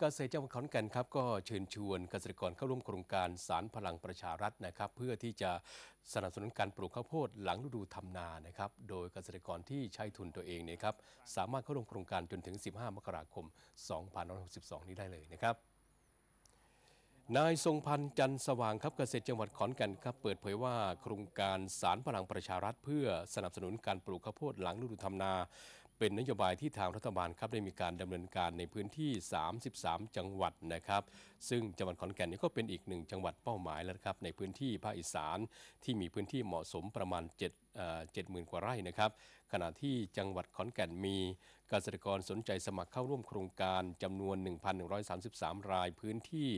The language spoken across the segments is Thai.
เกษตรจังหวัดขอนแก่นครับก็เชิญชวนเกษตรกรเข้าร่วมโครงการสารพลังประชารัฐนะครับเพื่อที่จะสนับสนุนการปลูกข้าวโพดหลังฤดูทำนานะครับโดยเกษตรกรที่ใช้ทุนตัวเองนะครับสามารถเข้าร่วมโครงการจนถึง 15มกราคม2562นี้ได้เลยนะครับนายทรงพันธ์จันสว่างครับเกษตรจังหวัดขอนแก่นครับเปิดเผยว่าโครงการสารพลังประชารัฐเพื่อสนับสนุนการปลูกข้าวโพดหลังฤดูทำนาเป็นนโยบายที่ทางรัฐบาลครับได้มีการดำเนินการในพื้นที่ 33 จังหวัดนะครับ ซึ่งจังหวัดขอนแก่นนี่ก็เป็นอีกหนึ่งจังหวัดเป้าหมายแล้วครับในพื้นที่ภาคอีสานที่มีพื้นที่เหมาะสมประมาณ7 70,000 กว่าไร่นะครับขณะที่จังหวัดขอนแก่นมีเกษตรกรสนใจสมัครเข้าร่วมโครงการจำนวน 1,133 รายพื้นที่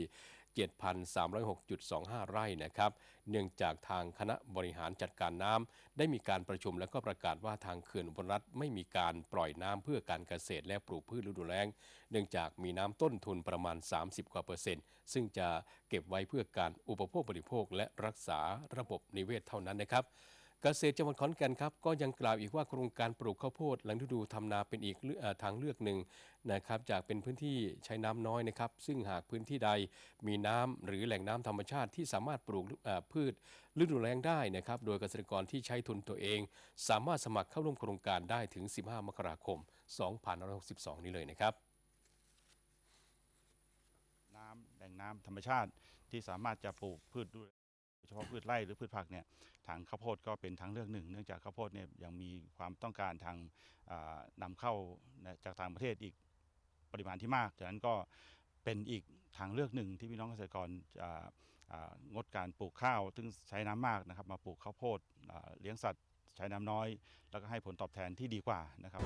7,306.25 ไร่นะครับ เนื่องจากทางคณะบริหารจัดการน้ำได้มีการประชุมและก็ประกาศว่าทางเขื่อนอุบลรัฐไม่มีการปล่อยน้ำเพื่อการเกษตรและปลูกพืชฤดูแล้งเนื่องจากมีน้ำต้นทุนประมาณ 30กว่าเปอร์เซ็นต์ ซึ่งจะเก็บไว้เพื่อการอุปโภคบริโภคและรักษาระบบนิเวศเท่านั้นนะครับเกษตรจังหวัดขอนแก่นครับก็ยังกล่าวอีกว่าโครงการปลูกข้าวโพดหลังฤดูทำนาเป็นอีกทางเลือกหนึ่งนะครับจากเป็นพื้นที่ใช้น้ำน้อยนะครับซึ่งหากพื้นที่ใดมีน้ำหรือแหล่งน้ำธรรมชาติที่สามารถปลูกพืชฤดูแล้งได้นะครับ โดยเกษตรกรที่ใช้ทุนตัวเอง สามารถสมัครเข้าร่วมโครงการได้ถึง 15 มกราคม 2562 นี้เลยนะครับน้ำแหล่งน้ำธรรมชาติที่สามารถจะปลูกพืชด้วยเฉพาะพืชไร่หรือพืชผัก เนี่ย ทางข้าวโพดก็เป็นทางเลือกหนึ่ง เนื่องจากข้าวโพดเนี่ยยังมีความต้องการทางนำเข้าจากต่างประเทศอีกปริมาณที่มากฉะนั้นก็เป็นอีกทางเลือกหนึ่งที่พี่น้องเกษตรกรงดการปลูกข้าวซึ่งใช้น้ำมากนะครับ มาปลูกข้าวโพดเลี้ยงสัตว์ใช้น้ำน้อย แล้วก็ให้ผลตอบแทนที่ดีกว่านะครับ